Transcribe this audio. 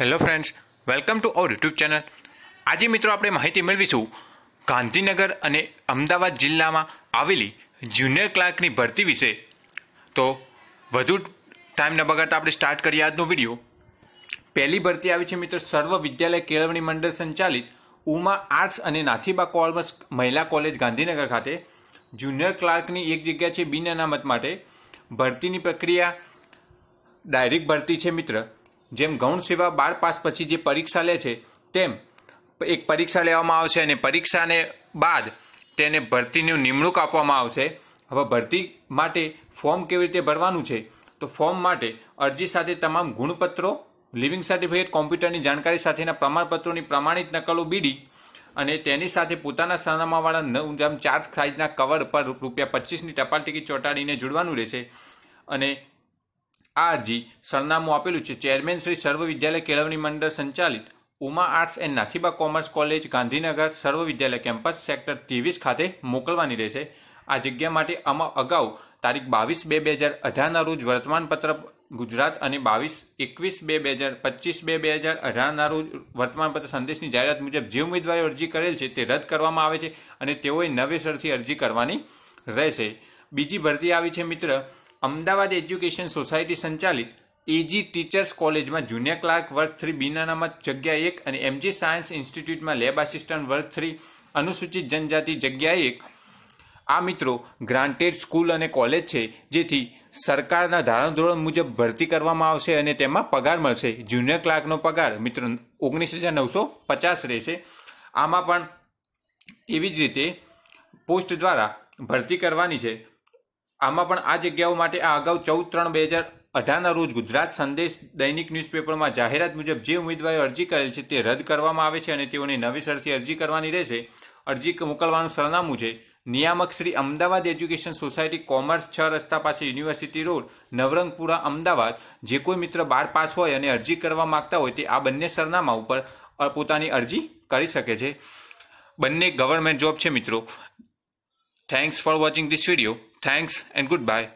Hello friends welcome to our YouTube channel આજે મિત્રો આપણે માહિતી મેળવીશું ગાંધીનગર અને અમદાવાદ જિલ્લામાં આવેલી જુનિયર ક્લાર્કની ભરતી વિશે તો વધુ ટાઈમ ન બગાડતા આપણે સ્ટાર્ટ કરીએ આજનો વિડીયો પહેલી ભરતી આવી છે મિત્રો સર્વ વિદ્યાલય કેળવણી મંડળ સંચાલિત ઉમા આર્ટ્સ અને નાથીબા કોર્મસ મહિલા કોલેજ ગાંધીનગર ખાતે જુનિયર ક્લાર્કની એક જગ્યા છે બિન અનામત માટે ભરતીની પ્રક્રિયા ડાયરેક્ટ ભરતી છે મિત્ર જેમ ગૌણ સેવા બાર પાસ પછી જે પરીક્ષા લે છે તેમ એક પરીક્ષા લેવામાં આવશે અને પરીક્ષાને બાદ તેને ભરતીની નિમણૂક આપવામાં આવશે હવે ભરતી માટે ફોર્મ કેવી રીતે ભરવાનું છે તો ફોર્મ માટે અરજી સાથે તમામ ગુણપત્રો લિવિંગ સર્ટિફિકેટ કોમ્પ્યુટરની જાણકારી સાથેના પ્રમાણપત્રોની પ્રમાણિત નકલો બીડી અને તેની સાથે પોતાના સરનામાવાળા નવ જામ ચાર સાઇઝના કવર પર રૂપિયા પચીસની ટપાલ ટિકિટ ચોંટાડીને જોડવાનું રહેશે અને આરજી સરનામું આપેલું છે ચેરમેન શ્રી સર્વ વિદ્યાલય કેળવણી મંડળ સંચાલિત Uma arts and Nathiba commerce college Gandhinagar Sarva Vidyalaya campus sector ત્રેવીસ ખાતે મોકલવાની રહેશે આ જગ્યા માટે આમાં અગાઉ તારીખ બાવીસ બે બે હજાર અઢારના રોજ વર્તમાનપત્ર ગુજરાત અને બાવીસ એકવીસ બે બે હજાર પચીસ બે બે હજાર અઢારના રોજ વર્તમાનપત્ર સંદેશની જાહેરાત મુજબ જે ઉમેદવારે અરજી કરેલ છે તે રદ કરવામાં આવે છે અને તેઓએ નવેસરથી અરજી કરવાની રહેશે બીજી ભરતી આવી છે મિત્ર અમદાવાદ એજ્યુકેશન સોસાયટી સંચાલિત એજી ટીચર્સ કોલેજમાં જુનિયર ક્લાર્ક વર્ગ થ્રી બીનાનામાં જગ્યા એક અને એમજી સાયન્સ ઇન્સ્ટિટ્યૂટમાં લેબ આસિસ્ટન્ટ વર્ગ થ્રી અનુસૂચિત જનજાતિ જગ્યા એક આ મિત્રો ગ્રાન્ટેડ સ્કૂલ અને કોલેજ છે જેથી સરકારના ધારણધોરણ મુજબ ભરતી કરવામાં આવશે અને તેમાં પગાર મળશે જુનિયર ક્લાર્કનો પગાર મિત્રો ઓગણીસ હજાર નવસો પચાસ રહેશે આમાં પણ એવી જ રીતે પોસ્ટ દ્વારા ભરતી કરવાની છે આમાં પણ આ જગ્યાઓ માટે આ અગાઉ ચૌદ ત્રણ બે હજાર અઢારના રોજ ગુજરાત સંદેશ દૈનિક ન્યૂઝપેપરમાં જાહેરાત મુજબ જે ઉમેદવારો અરજી કરેલ છે તે રદ કરવામાં આવે છે અને તેઓને નવેસરથી અરજી કરવાની રહેશે અરજી મોકલવાનું સરનામું છે નિયામક Shri Ahmedabad education society commerce છ રસ્તા પાસે યુનિવર્સિટી રોડ નવરંગપુરા અમદાવાદ જે કોઈ મિત્ર બાર પાસ હોય અને અરજી કરવા માગતા હોય તે આ બંને સરનામા ઉપર પોતાની અરજી કરી શકે છે બંને ગવર્મેન્ટ જોબ છે મિત્રો thanks for watching this video Thanks and goodbye.